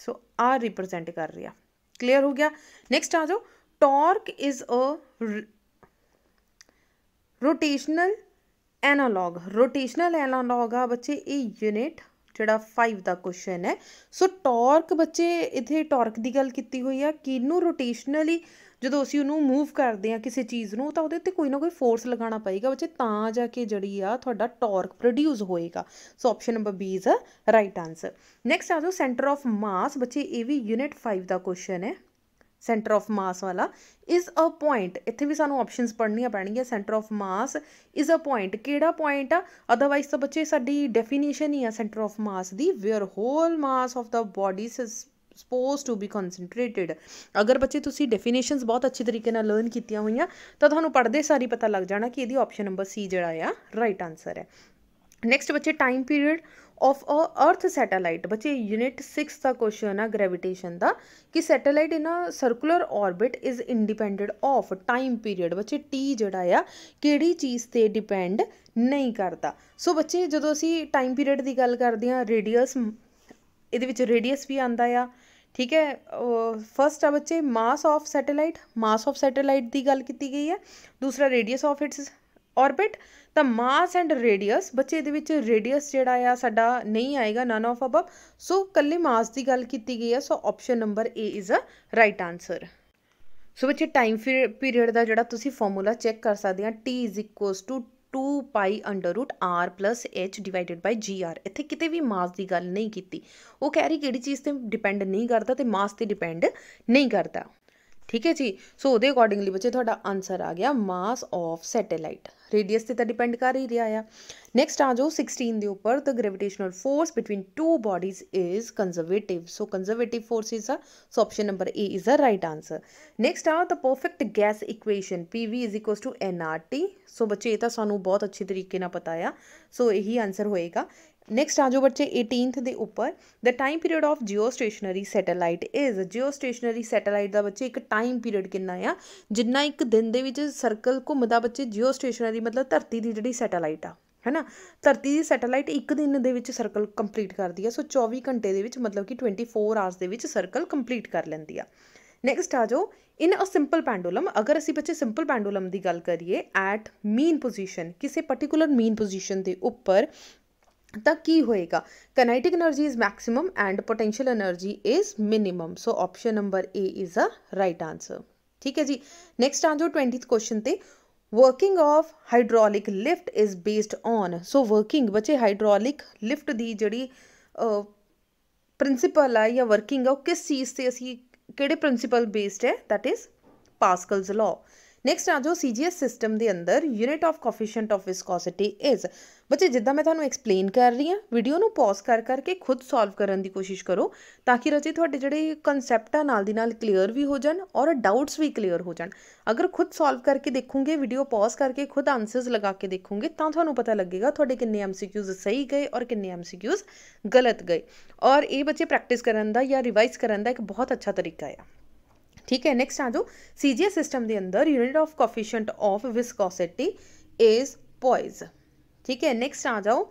ਸੋ ਆ ਰਿਪਰੈਜ਼ੈਂਟ ਕਰ ਰਿਹਾ ਕਲੀਅਰ ਹੋ ਗਿਆ ਨੈਕਸਟ ਆ ਜਾਓ torque is a rotational analog rotational analog ਆ ਬੱਚੇ ਇਹ ਯੂਨਿਟ ਜਿਹੜਾ 5 ਦਾ ਕੁਐਸਚਨ ਹੈ ਸੋ ਟਾਰਕ ਬੱਚੇ ਇਥੇ ਟਾਰਕ ਦੀ ਗੱਲ ਕੀਤੀ ਹੋਈ ਆ ਕਿਨੂੰ ਰੋਟੇਸ਼ਨਲੀ ਜਦੋਂ ਅਸੀਂ ਉਹਨੂੰ ਮੂਵ ਕਰਦੇ ਆ ਕਿਸੇ ਚੀਜ਼ ਨੂੰ ਤਾਂ ਉਹਦੇ ਉੱਤੇ ਕੋਈ ਨਾ ਕੋਈ ਫੋਰਸ ਲਗਾਉਣਾ ਪਏਗਾ ਬੱਚੇ ਤਾਂ ਜਾ ਕੇ ਜੜੀ ਆ ਤੁਹਾਡਾ ਟਾਰਕ ਪ੍ਰੋਡਿਊਸ ਹੋਏਗਾ so option number B is a right answer next ਆ ਜੋ ਸੈਂਟਰ ਆਫ ਮਾਸ ਬੱਚੇ ਇਹ ਵੀ ਯੂਨਿਟ 5 ਦਾ ਕੁਐਸਚਨ ਹੈ ਸੈਂਟਰ ਆਫ ਮਾਸ ਵਾਲਾ ਇਜ਼ ਅ ਪੁਆਇੰਟ ਇੱਥੇ ਵੀ ਸਾਨੂੰ ਆਪਸ਼ਨਸ ਪੜ੍ਹਨੀਆਂ ਪੈਣਗੀਆਂ centre of mass is a point ਕਿਹੜਾ ਪੁਆਇੰਟ ਆ ਅਦਰਵਾਈਜ਼ ਤਾਂ ਬੱਚੇ ਸਾਡੀ ਡੈਫੀਨੇਸ਼ਨ ਹੀ ਆ ਸੈਂਟਰ ਆਫ ਮਾਸ ਦੀ where whole mass of the body suppose to be concentrated ਅਗਰ ਬੱਚੇ ਤੁਸੀਂ ਡੈਫੀਨੇਸ਼ਨਸ ਬਹੁਤ ਅੱਛੇ ਤਰੀਕੇ ਨਾਲ ਲਰਨ ਕੀਤੀਆਂ ਹੋਈਆਂ ਤਾਂ ਤੁਹਾਨੂੰ ਪੜ੍ਹਦੇ ਸਾਰੀ ਪਤਾ ਲੱਗ ਜਾਣਾ ਕਿ ਇਹਦੀ ਆਪਸ਼ਨ ਨੰਬਰ ਸੀ ਜਿਹੜਾ ਆ ਰਾਈਟ ਆਨਸਰ ਹੈ ਨੈਕਸਟ ਬੱਚੇ time period of a earth satellite ਬੱਚੇ ਯੂਨਿਟ 6 ਦਾ ਕੁਐਸਚਨ ਆ ਗ੍ਰੈਵਿਟੇਸ਼ਨ ਦਾ ਕਿ satellite in a circular orbit is independent of time period ਬੱਚੇ ਟੀ ਜਿਹੜਾ ਆ ਕਿਹੜੀ ਚੀਜ਼ ਤੇ ਡਿਪੈਂਡ ਨਹੀਂ ਕਰਦਾ ਸੋ ਬੱਚੇ ਜਦੋਂ ਅਸੀਂ ਟਾਈਮ ਪੀਰੀਅਡ ਦੀ ਗੱਲ ਕਰਦੇ ਆ ਰੇਡੀਅਸ ਇਹਦੇ ਵਿੱਚ ਰੇਡੀਅਸ ਵੀ ਆਂਦਾ ਆ ਠੀਕ ਹੈ ਫਰਸਟ ਆ ਬੱਚੇ mass of satellite mass of satellite ਦੀ ਗੱਲ ਕੀਤੀ ਗਈ ਹੈ ਦੂਸਰਾ ਰੇਡੀਅਸ ਆਫ ਇਟਸ ਆਰਬਿਟ ਤਾਂ ਮਾਸ ਐਂਡ ਰੇਡੀਅਸ ਬੱਚੇ ਦੇ ਵਿੱਚ ਰੇਡੀਅਸ ਜਿਹੜਾ ਆ ਸਾਡਾ ਨਹੀਂ ਆਏਗਾ ਨਨ ਆਫ ਅਬਵ ਸੋ ਕੱਲੇ ਮਾਸ ਦੀ ਗੱਲ ਕੀਤੀ ਗਈ ਆ so option number A is a right answer so ਬੱਚੇ ਟਾਈਮ ਪੀਰੀਅਡ ਦਾ ਜਿਹੜਾ ਤੁਸੀਂ ਫਾਰਮੂਲਾ ਚੈੱਕ ਕਰ ਸਕਦੇ ਆ T is equals to 2 pi under root r plus h divided by gr ਇੱਥੇ ਕਿਤੇ ਵੀ ਮਾਸ ਦੀ ਗੱਲ ਨਹੀਂ ਕੀਤੀ ਉਹ ਕਹਿ ਰਹੀ ਕਿਹੜੀ ਚੀਜ਼ ਤੇ ਡਿਪੈਂਡ ਨਹੀਂ ਕਰਦਾ ਤੇ ਮਾਸ ਤੇ ਡਿਪੈਂਡ ਨਹੀਂ ਕਰਦਾ ਠੀਕ ਹੈ ਜੀ ਸੋ ਉਹਦੇ ਅਕੋਰਡਿੰਗਲੀ ਬੱਚੇ ਤੁਹਾਡਾ ਆਨਸਰ ਆ ਗਿਆ ਮਾਸ ਆਫ ਸੈਟੇਲਾਈਟ ਰੇਡੀਅਸ ਤੇ ਤਾਂ ਡਿਪੈਂਡ ਕਰ ਹੀ ਰਿਹਾ ਆ ਨੈਕਸਟ ਆ ਜੋ 16 ਦੇ ਉੱਪਰ the gravitational force between two bodies is conservative so conservative force is ਆ so option number A is a right answer next ਆ the perfect gas equation PV is to nRT so ਬੱਚੇ ਇਹ ਤਾਂ ਸਾਨੂੰ ਬਹੁਤ ਅੱਛੇ ਤਰੀਕੇ ਨਾਲ ਪਤਾ ਆ ਸੋ ਇਹੀ ਆਨਸਰ ਹੋਏਗਾ ਨੈਕਸਟ ਆ ਜਾਓ ਬੱਚੇ 18th ਦੇ ਉੱਪਰ the time period of geostationary satellite is geostationary satellite ਦਾ ਬੱਚੇ ਇੱਕ ਟਾਈਮ ਪੀਰੀਅਡ ਕਿੰਨਾ ਆ ਜਿੰਨਾ ਇੱਕ ਦਿਨ ਦੇ ਵਿੱਚ ਸਰਕਲ ਘੁੰਮਦਾ ਬੱਚੇ ਜੀਓ ਸਟੇਸ਼ਨਰੀ ਮਤਲਬ ਧਰਤੀ ਦੀ ਜਿਹੜੀ ਸੈਟੇਲਾਈਟ ਆ ਹੈਨਾ ਧਰਤੀ ਦੀ ਸੈਟੇਲਾਈਟ ਇੱਕ ਦਿਨ ਦੇ ਵਿੱਚ ਸਰਕਲ ਕੰਪਲੀਟ ਕਰਦੀ ਆ ਸੋ 24 ਘੰਟੇ ਦੇ ਵਿੱਚ ਮਤਲਬ ਕਿ 24 ਆਵਰਸ ਦੇ ਵਿੱਚ ਸਰਕਲ ਕੰਪਲੀਟ ਕਰ ਲੈਂਦੀ ਆ ਨੈਕਸਟ ਆ ਜਾਓ ਇਨ ਅ ਸਿੰਪਲ ਪੈਂਡੂਲਮ ਅਗਰ ਅਸੀਂ ਬੱਚੇ ਸਿੰਪਲ ਪੈਂਡੂਲਮ ਦੀ ਗੱਲ ਕਰੀਏ ਐਟ ਮੀਨ ਪੋਜੀਸ਼ਨ ਕਿਸੇ ਪਾਰਟਿਕੂਲਰ ਮੀਨ ਪੋਜੀਸ਼ਨ ਦੇ ਉੱਪਰ ਤਾਂ ਕੀ ਹੋਏਗਾ kinetic energy is maximum and potential energy is minimum so option number A is a right answer ਠੀਕ ਹੈ ਜੀ ਨੈਕਸਟ ਆ 20th ਕੁਐਸਚਨ ਤੇ working of hydraulic lift is based on so working ਬੱਚੇ ਹਾਈਡ੍ਰੋਲਿਕ ਲਿਫਟ ਦੀ ਜਿਹੜੀ principle ਆ ਜਾਂ ਵਰਕਿੰਗ ਆ ਉਹ ਕਿਸ ਚੀਜ਼ ਤੇ ਅਸੀਂ ਕਿਹੜੇ ਪ੍ਰਿੰਸੀਪਲ ਬੇਸਡ ਹੈ that is Pascal's law next आ जाओ सी जी एस सिस्टम के अंदर unit of coefficient of viscosity is बच्चे जिदा मैं थोड़ा एक्सप्लेन कर रही हूँ वीडियो में पॉज कर करके खुद सोल्व करने की कोशिश करो ताकि रचे थोड़े जोड़े कंसैप्ट क्लीयर भी हो जाए और डाउट्स भी क्लीयर हो जाए अगर खुद सोल्व करके देखोगे वीडियो पॉज करके खुद आंसर लगा के देखोगे तो थोड़ा पता लगेगा थोड़े किन्ने एम सीक्यूज सही गए और किन्ने एम सी क्यूज़ गलत गए और ये बच्चे प्रैक्टिस कर रिवाइज़ कर एक बहुत अच्छा तरीका है ਠੀਕ ਹੈ ਨੈਕਸਟ ਆ ਜਾਓ ਸੀਜੀਐਸ ਸਿਸਟਮ ਦੇ ਅੰਦਰ unit of coefficient of viscosity is poise ਠੀਕ ਹੈ ਨੈਕਸਟ ਆ ਜਾਓ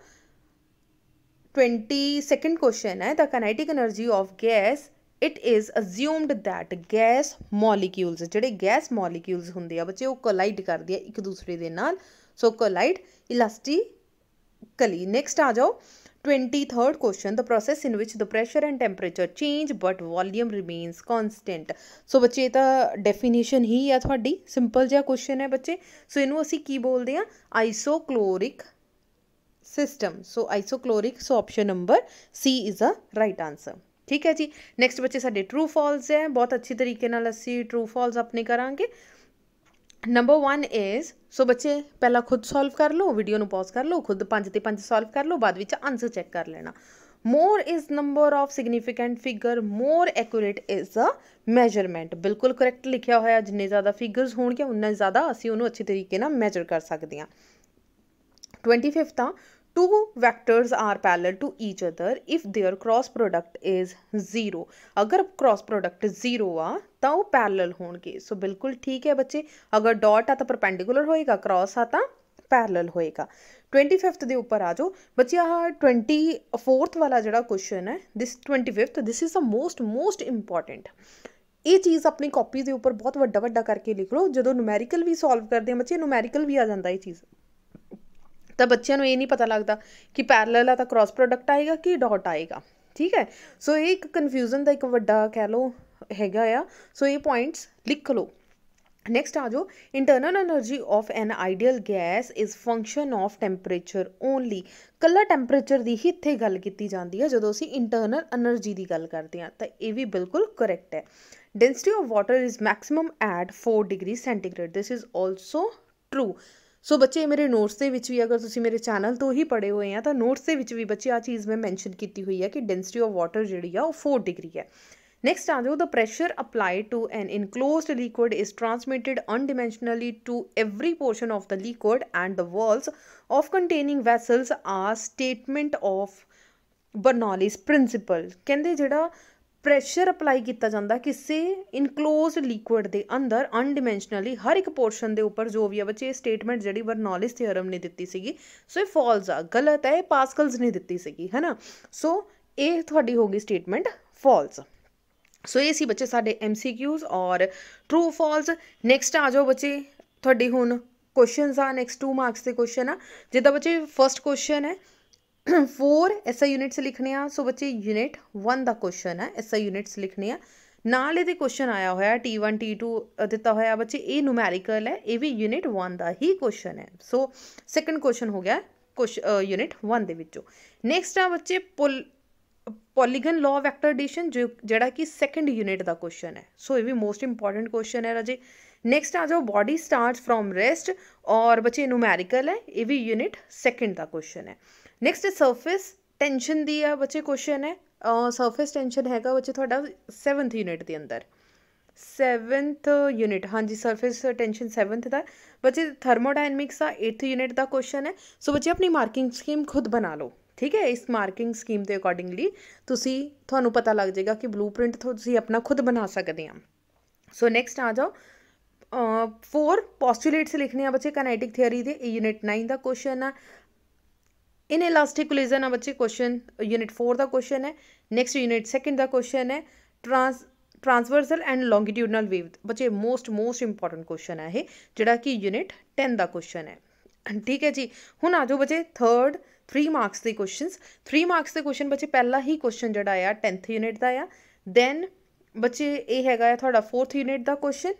20 ਸੈਕੰਡ ਕੁਐਸਚਨ ਹੈ the kinetic energy of gas it is assumed that gas molecules ਜਿਹੜੇ ਗੈਸ ਮੋਲੀਕਿਊਲਸ ਹੁੰਦੇ ਆ ਬੱਚੇ ਉਹ ਕੋਲਾਈਡ ਕਰਦੇ ਆ ਇੱਕ ਦੂਸਰੇ ਦੇ ਨਾਲ ਸੋ ਕੋਲਾਈਡ ਇਲਾਸਟਿਕਲੀ ਨੈਕਸਟ ਆ ਜਾਓ 23rd question the process in which the pressure and temperature change but volume remains constant ਸੋ ਬੱਚੇ ਤਾਂ ਡੈਫੀਨੇਸ਼ਨ ਹੀ ਆ ਤੁਹਾਡੀ ਸਿੰਪਲ ਜਿਹਾ ਕੁਐਸਚਨ ਹੈ ਬੱਚੇ ਸੋ ਇਹਨੂੰ ਅਸੀਂ ਕੀ ਬੋਲਦੇ ਆ isochoric system so isochoric so option number C is a right answer ਠੀਕ ਹੈ ਜੀ ਨੈਕਸਟ ਬੱਚੇ ਸਾਡੇ ਟਰੂ ਫਾਲਸ ਹੈ ਬਹੁਤ ਅੱਛੀ ਤਰੀਕੇ ਨਾਲ ਅਸੀਂ ਟਰੂ ਫਾਲਸ ਆਪਣੇ ਕਰਾਂਗੇ ਨੰਬਰ 1 ਇਜ਼ ਸੋ ਬੱਚੇ ਪਹਿਲਾਂ ਖੁਦ ਸੋਲਵ ਕਰ ਲਓ ਵੀਡੀਓ ਨੂੰ ਪਾਜ਼ ਕਰ ਲਓ ਖੁਦ 5 ਤੇ 5 ਸੋਲਵ ਕਰ ਲਓ ਬਾਅਦ ਵਿੱਚ ਆਨਸਰ ਚੈੱਕ ਕਰ ਲੈਣਾ more is number of significant figure more accurate is a measurement ਬਿਲਕੁਲ ਕਰੈਕਟ ਲਿਖਿਆ ਹੋਇਆ ਜਿੰਨੇ ਜ਼ਿਆਦਾ ਫਿਗਰਸ ਹੋਣਗੇ ਉਨਾ ਜ਼ਿਆਦਾ ਅਸੀਂ ਉਹਨੂੰ ਅੱਛੇ ਤਰੀਕੇ ਨਾਲ ਮੈਜਰ ਕਰ ਸਕਦੇ ਹਾਂ 25th ਆ two vectors are parallel to each other if their cross product is 0 ਅਗਰ cross product 0 ਆ तो वह पैरल हो सो बिल्कुल ठीक है बच्चे अगर डॉट आता परपेंडिकुलर होएगा क्रॉस आता पैरल होएगा ट्वेंटी फिफ्थ के उपर आ जाओ बच्चे आह ट्वेंटी फोर्थ वाला जो क्वेश्चन है this twenty fifth this is the most most important ये चीज़ अपनी कॉपी के उपर बहुत व्डा व्डा करके लिख लो जो नुमैरिकल भी सॉल्व करते हैं बच्चे नुमैरिकल भी आ जाता ये चीज़ तो बच्चों ये नहीं पता लगता कि पैरल आता क्रॉस प्रोडक्ट आएगा कि डॉट आएगा ठीक है सो so, एक कन्फ्यूजन का एक वाला कह लो ਹੈਗਾ ਆ ਸੋ ਇਹ ਪੁਆਇੰਟਸ ਲਿਖ ਲਓ ਨੈਕਸਟ ਆ ਜਾਓ internal energy of an ideal gas is function of temperature only ਕੱਲਾ ਟੈਂਪਰੇਚਰ ਦੀ ਹੀ ਇੱਥੇ ਗੱਲ ਕੀਤੀ ਜਾਂਦੀ ਹੈ ਜਦੋਂ ਅਸੀਂ ਇੰਟਰਨਲ એનર્ਜੀ ਦੀ ਗੱਲ ਕਰਦੇ ਹਾਂ ਤਾਂ ਇਹ ਵੀ ਬਿਲਕੁਲ ਕਰੈਕਟ ਹੈ density of water is maximum at 4 degree centigrade this is also true so ਬੱਚੇ ਮੇਰੇ ਨੋਟਸ ਦੇ ਵਿੱਚ ਵੀ ਅਗਰ ਤੁਸੀਂ ਮੇਰੇ ਚੈਨਲ ਤੋਂ ਹੀ ਪੜੇ ਹੋਏ ਆ ਤਾਂ ਨੋਟਸ ਦੇ ਵਿੱਚ ਵੀ ਬੱਚੇ ਆ ਚੀਜ਼ ਮੈਂ ਮੈਂਸ਼ਨ ਕੀਤੀ ਹੋਈ ਹੈ ਕਿ ਡੈਂਸਿਟੀ ਆਫ ਵਾਟਰ ਜਿਹੜੀ ਆ ਉਹ 4 ਡਿਗਰੀ ਹੈ Next ਆ ਜਾਓ the pressure applied to an enclosed liquid is transmitted undimensionally to every portion of the liquid and the walls of containing vessels are statement of Bernoulli's principle ਕਹਿੰਦੇ ਜਿਹੜਾ pressure apply ਕੀਤਾ ਜਾਂਦਾ ਕਿਸੇ ਇਨਕਲੋਜ਼ਡ liquid ਦੇ ਅੰਦਰ ਅਨਡਿਮੈਂਸ਼ਨਲੀ ਹਰ ਇੱਕ ਪੋਰਸ਼ਨ ਦੇ ਉੱਪਰ ਜੋ ਵੀ ਆ ਬੱਚੇ ਇਹ ਸਟੇਟਮੈਂਟ ਜਿਹੜੀ ਬਰਨੌਲਿਸ ਥਿਓਰਮ ਨੇ ਦਿੱਤੀ ਸੀਗੀ ਸੋ ਇਹ ਫਾਲਸ ਆ ਗਲਤ ਹੈ ਇਹ ਪਾਸਕਲਸ ਨੇ ਦਿੱਤੀ ਸੀਗੀ ਹੈਨਾ ਸੋ ਇਹ ਤੁਹਾਡੀ ਹੋ ਗਈ ਸਟੇਟਮੈਂਟ ਫਾਲਸ ਸੋ ਇਹ ਸੀ ਬੱਚੇ ਸਾਡੇ MCQs ਔਰ ਟਰੂ ਫਾਲਸ ਨੈਕਸਟ ਆ ਜਾਓ ਬੱਚੇ ਤੁਹਾਡੀ ਹੁਣ ਕੁਐਸਚਨਸ ਆ ਨੈਕਸਟ 2 ਮਾਰਕਸ ਦੇ ਕੁਐਸਚਨ ਆ ਜਿੱਦਾਂ ਬੱਚੇ ਫਰਸਟ ਕੁਐਸਚਨ ਹੈ 4 ਐਸਆਈ ਯੂਨਿਟਸ ਲਿਖਣੇ ਆ ਸੋ ਬੱਚੇ ਯੂਨਿਟ 1 ਦਾ ਕੁਐਸਚਨ ਹੈ ਐਸਆਈ ਯੂਨਿਟਸ ਲਿਖਣੇ ਆ ਨਾਲ ਇਹਦੇ ਕੁਐਸਚਨ ਆਇਆ ਹੋਇਆ T1 T2 ਦਿੱਤਾ ਹੋਇਆ ਬੱਚੇ ਇਹ ਨੂਮੈਰੀਕਲ ਹੈ ਇਹ ਵੀ ਯੂਨਿਟ 1 ਦਾ ਹੀ ਕੁਐਸਚਨ ਹੈ ਸੋ ਸੈਕੰਡ ਕੁਐਸਚਨ ਹੋ ਗਿਆ ਕੁਐਸਚਨ ਯੂਨਿਟ 1 ਦੇ ਵਿੱਚੋਂ ਨੈਕਸਟ ਆ ਬੱਚੇ ਪੁਲ polygon law of vector addition ਜਿਹੜਾ ਕਿ ਸੈਕੰਡ ਯੂਨਿਟ ਦਾ ਕੁਐਸਚਨ ਹੈ ਸੋ ਇਹ ਵੀ ਮੋਸਟ ਇੰਪੋਰਟੈਂਟ ਕੁਐਸਚਨ ਹੈ ਰਾਜੇ ਨੈਕਸਟ ਆ ਜਾਓ ਬਾਡੀ ਸਟਾਰਟਸ ਫਰਮ ਰੈਸਟ ਔਰ ਬੱਚੇ ਨੂਮੈਰੀਕਲ ਹੈ ਇਹ ਵੀ ਯੂਨਿਟ ਸੈਕੰਡ ਦਾ ਕੁਐਸਚਨ ਹੈ ਨੈਕਸਟ ਸਰਫੇਸ ਟੈਂਸ਼ਨ ਦੀ ਆ ਬੱਚੇ ਕੁਐਸਚਨ ਹੈ ਸਰਫੇਸ ਟੈਂਸ਼ਨ ਹੈਗਾ ਬੱਚੇ ਤੁਹਾਡਾ 7th ਯੂਨਿਟ ਦੇ ਅੰਦਰ 7th ਯੂਨਿਟ ਹਾਂਜੀ ਸਰਫੇਸ ਟੈਂਸ਼ਨ 7th ਦਾ ਬੱਚੇ ਥਰਮੋਡਾਇਨਾਮਿਕਸ ਦਾ 8th ਯੂਨਿਟ ਦਾ ਕੁਐਸਚਨ ਹੈ ਸੋ ਬੱਚੇ ਆਪਣੀ ਮਾਰਕਿੰਗ ਸਕੀਮ ਖੁਦ ਬਣਾ ਲਓ ਠੀਕ ਹੈ ਇਸ ਮਾਰਕਿੰਗ ਸਕੀਮ ਦੇ ਅਕੋਰਡਿੰਗਲੀ ਤੁਸੀਂ ਤੁਹਾਨੂੰ ਪਤਾ ਲੱਗ ਜਾਏਗਾ ਕਿ ਬਲੂਪ੍ਰਿੰਟ ਤੁਸੀਂ ਆਪਣਾ ਖੁਦ ਬਣਾ ਸਕਦੇ ਆ ਸੋ ਨੈਕਸਟ ਆ ਜਾਓ ਫੋਰ ਪੋਸਟੂਲੇਟਸ ਲਿਖਨੇ ਆ ਬੱਚੇ ਕਾਈਨੈਟਿਕ ਥਿਅਰੀ ਦੇ ਯੂਨਿਟ 9 ਦਾ ਕੁਐਸਚਨ ਆ ਇਨ ਇਲਾਸਟਿਕ ਕੋਲੀਜ਼ਨ ਆ ਬੱਚੇ ਕੁਐਸਚਨ ਯੂਨਿਟ 4 ਦਾ ਕੁਐਸਚਨ ਹੈ ਨੈਕਸਟ ਯੂਨਿਟ 2 ਦਾ ਕੁਐਸਚਨ ਹੈ ਟ੍ਰਾਂਸ ਟ੍ਰਾਂਸਵਰਸਲ ਐਂਡ ਲੌਂਗੀਟਿਊਡਨਲ ਵੇਵ ਬੱਚੇ ਮੋਸਟ ਮੋਸਟ ਇੰਪੋਰਟੈਂਟ ਕੁਐਸਚਨ ਹੈ ਇਹ ਜਿਹੜਾ ਕਿ ਯੂਨਿਟ 10 ਦਾ ਕੁਐਸਚਨ ਹੈ ਠੀਕ ਹੈ ਜੀ ਹੁਣ ਆ ਜਾਓ ਬੱਚੇ 3rd 3 ਮਾਰਕਸ ਦੇ ਕੁਐਸਚਨਸ 3 ਮਾਰਕਸ ਦੇ ਕੁਐਸਚਨ ਬੱਚੇ ਪਹਿਲਾ ਹੀ ਕੁਐਸਚਨ ਜਿਹੜਾ ਆ 10th ਯੂਨਿਟ ਦਾ ਆ ਦੈਨ ਬੱਚੇ ਇਹ ਹੈਗਾ ਆ ਤੁਹਾਡਾ 4th ਯੂਨਿਟ ਦਾ ਕੁਐਸਚਨ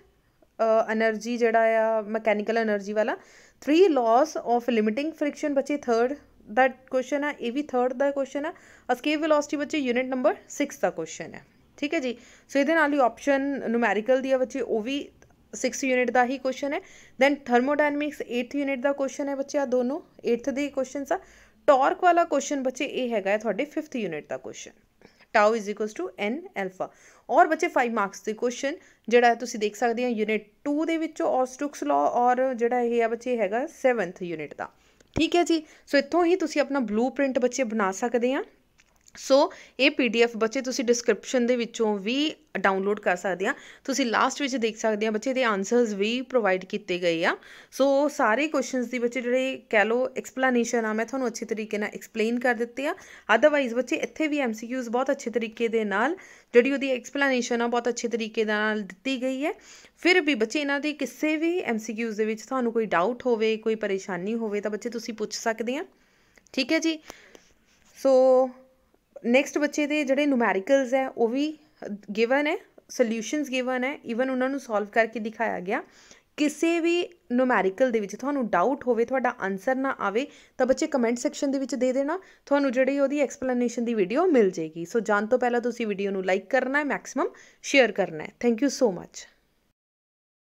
એનર્ਜੀ ਜਿਹੜਾ ਆ ਮਕੈਨੀਕਲ એનર્ਜੀ ਵਾਲਾ 3 ਲਾਸ ਆਫ ਲਿਮਿਟਿੰਗ ਫ੍ਰਿਕਸ਼ਨ ਬੱਚੇ 3rd ਦਾ ਕੁਐਸਚਨ ਆ ਇਹ ਵੀ 3rd ਦਾ ਕੁਐਸਚਨ ਆ ਅਸਕੇਪ ਵੈਲੋਸਿਟੀ ਬੱਚੇ ਯੂਨਿਟ ਨੰਬਰ 6 ਦਾ ਕੁਐਸਚਨ ਹੈ ਠੀਕ ਹੈ ਜੀ ਸੋ ਇਹਦੇ ਨਾਲ ਹੀ ਆਪਸ਼ਨ ਨੂਮੈਰੀਕਲ ਦੀ ਆ ਬੱਚੇ ਉਹ ਵੀ 6 ਯੂਨਿਟ ਦਾ ਹੀ ਕੁਐਸਚਨ ਹੈ ਦੈਨ ਥਰਮੋਡਾਇਨਾਮਿਕਸ 8th ਯੂਨਿਟ ਦਾ ਕੁਐਸਚਨ ਹੈ ਬੱਚੇ ਆ ਦੋਨੋਂ 8th ਦੇ ਕੁਐਸਚਨਸ ਆ ਟਾਰਕ ਵਾਲਾ ਕੁਐਸਚਨ ਬੱਚੇ ਇਹ ਹੈਗਾ ਤੁਹਾਡੇ 5th ਯੂਨਿਟ ਦਾ question tau is equals to n alpha ਔਰ ਬੱਚੇ 5 ਮਾਰਕਸ ਦੇ ਕੁਐਸਚਨ ਜਿਹੜਾ ਤੁਸੀਂ ਦੇਖ ਸਕਦੇ ਆ ਯੂਨਿਟ 2 ਦੇ ਵਿੱਚੋਂ ਔਸਟੁਕਸ ਲਾਅ ਔਰ ਜਿਹੜਾ ਇਹ ਆ ਬੱਚੇ ਹੈਗਾ 7th ਯੂਨਿਟ ਦਾ ਠੀਕ ਹੈ ਜੀ ਸੋ ਇੱਥੋਂ ਹੀ ਤੁਸੀਂ ਆਪਣਾ ਬਲੂਪ੍ਰਿੰਟ ਬੱਚੇ ਬਣਾ ਸਕਦੇ ਆ ਸੋ ਇਹ ਪੀਡੀਐਫ ਬੱਚੇ ਤੁਸੀਂ ਡਿਸਕ੍ਰਿਪਸ਼ਨ ਦੇ ਵਿੱਚੋਂ ਵੀ ਡਾਊਨਲੋਡ ਕਰ ਸਕਦੇ ਆ ਤੁਸੀਂ ਲਾਸਟ ਵਿੱਚ ਦੇਖ ਸਕਦੇ ਆ ਬੱਚੇ ਦੇ ਆਨਸਰਸ ਵੀ ਪ੍ਰੋਵਾਈਡ ਕੀਤੇ ਗਏ ਆ ਸੋ ਸਾਰੇ ਕੁਐਸਚਨਸ ਦੀ ਬੱਚੇ ਜਿਹੜੇ ਕਹਿ ਲੋ ਐਕਸਪਲੇਨੇਸ਼ਨ ਆ ਮੈਂ ਤੁਹਾਨੂੰ ਅੱਛੇ ਤਰੀਕੇ ਨਾਲ ਐਕਸਪਲੇਨ ਕਰ ਦਿੱਤੇ ਆ ਆਦਰਵਾਈਜ਼ ਬੱਚੇ ਇੱਥੇ ਵੀ ਐਮਸੀਕਿਊਜ਼ ਬਹੁਤ ਅੱਛੇ ਤਰੀਕੇ ਦੇ ਨਾਲ ਜਿਹੜੀ ਉਹਦੀ ਐਕਸਪਲੇਨੇਸ਼ਨ ਆ ਬਹੁਤ ਅੱਛੇ ਤਰੀਕੇ ਨਾਲ ਦਿੱਤੀ ਗਈ ਹੈ ਫਿਰ ਵੀ ਬੱਚੇ ਇਹਨਾਂ ਦੇ ਕਿਸੇ ਵੀ ਐਮਸੀਕਿਊਜ਼ ਦੇ ਵਿੱਚ ਤੁਹਾਨੂੰ ਕੋਈ ਡਾਊਟ ਹੋਵੇ ਕੋਈ ਪਰੇਸ਼ਾਨੀ ਹੋਵੇ ਤਾਂ ਬੱਚੇ ਤੁਸੀਂ ਪੁੱਛ ਸਕਦੇ ਆ ਠੀਕ ਹੈ ਜੀ ਸੋ ਨੈਕਸਟ ਬੱਚੇ ਦੇ ਜਿਹੜੇ ਨਿਊਮੈਰੀਕਲਸ ਹੈ ਉਹ ਵੀ ਗਿਵਨ ਹੈ ਸੋਲਿਊਸ਼ਨਸ ਗਿਵਨ ਹੈ ਇਵਨ ਉਹਨਾਂ ਨੂੰ ਸੋਲਵ ਕਰਕੇ ਦਿਖਾਇਆ ਗਿਆ ਕਿਸੇ ਵੀ ਨਿਊਮੈਰੀਕਲ ਦੇ ਵਿੱਚ ਤੁਹਾਨੂੰ ਡਾਊਟ ਹੋਵੇ ਤੁਹਾਡਾ ਆਨਸਰ ਨਾ ਆਵੇ ਤਾਂ ਬੱਚੇ ਕਮੈਂਟ ਸੈਕਸ਼ਨ ਦੇ ਵਿੱਚ ਦੇ ਦੇਣਾ ਤੁਹਾਨੂੰ ਜਿਹੜੀ ਉਹਦੀ ਐਕਸਪਲੇਨੇਸ਼ਨ ਦੀ ਵੀਡੀਓ ਮਿਲ ਜੇਗੀ ਸੋ ਜਾਣ ਤੋਂ ਪਹਿਲਾਂ ਤੁਸੀਂ ਵੀਡੀਓ ਨੂੰ ਲਾਈਕ ਕਰਨਾ ਹੈ ਮੈਕਸਿਮਮ ਸ਼ੇਅਰ ਕਰਨਾ ਹੈ ਥੈਂਕ ਯੂ ਸੋ ਮੱਚ